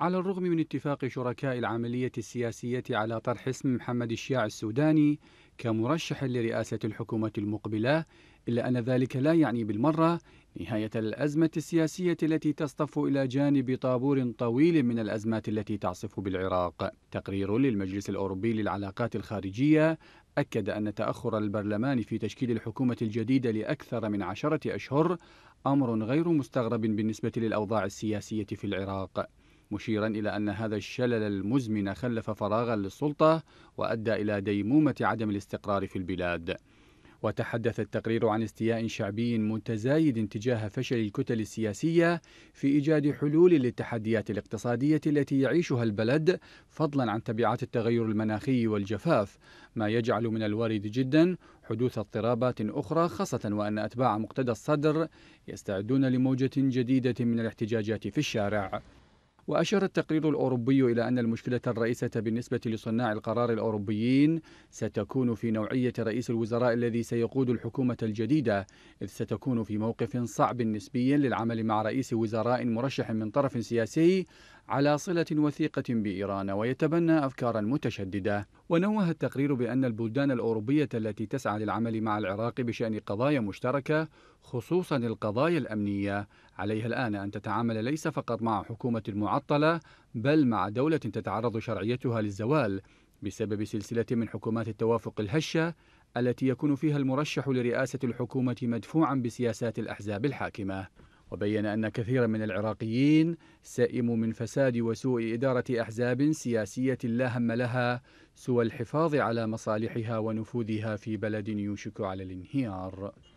على الرغم من اتفاق شركاء العملية السياسية على طرح اسم محمد الشياع السوداني كمرشح لرئاسة الحكومة المقبلة إلا أن ذلك لا يعني بالمرة نهاية الأزمة السياسية التي تصطف إلى جانب طابور طويل من الأزمات التي تعصف بالعراق تقرير للمجلس الأوروبي للعلاقات الخارجية أكد أن تأخر البرلمان في تشكيل الحكومة الجديدة لأكثر من عشرة أشهر أمر غير مستغرب بالنسبة للأوضاع السياسية في العراق مشيرا إلى أن هذا الشلل المزمن خلف فراغا للسلطة وأدى إلى ديمومة عدم الاستقرار في البلاد وتحدث التقرير عن استياء شعبي متزايد تجاه فشل الكتل السياسية في إيجاد حلول للتحديات الاقتصادية التي يعيشها البلد فضلا عن تبعات التغير المناخي والجفاف ما يجعل من الوارد جدا حدوث اضطرابات أخرى خاصة وأن أتباع مقتدى الصدر يستعدون لموجة جديدة من الاحتجاجات في الشارع وأشار التقرير الأوروبي إلى أن المشكلة الرئيسة بالنسبة لصناع القرار الأوروبيين ستكون في نوعية رئيس الوزراء الذي سيقود الحكومة الجديدة إذ ستكون في موقف صعب نسبيا للعمل مع رئيس وزراء مرشح من طرف سياسي على صلة وثيقة بإيران ويتبنى أفكارا متشددة ونوه التقرير بأن البلدان الأوروبية التي تسعى للعمل مع العراق بشأن قضايا مشتركة خصوصا القضايا الأمنية عليها الآن أن تتعامل ليس فقط مع حكومة معطلة بل مع دولة تتعرض شرعيتها للزوال بسبب سلسلة من حكومات التوافق الهشة التي يكون فيها المرشح لرئاسة الحكومة مدفوعا بسياسات الأحزاب الحاكمة وبين أن كثيرا من العراقيين سئموا من فساد وسوء إدارة أحزاب سياسية لا هم لها سوى الحفاظ على مصالحها ونفوذها في بلد يوشك على الانهيار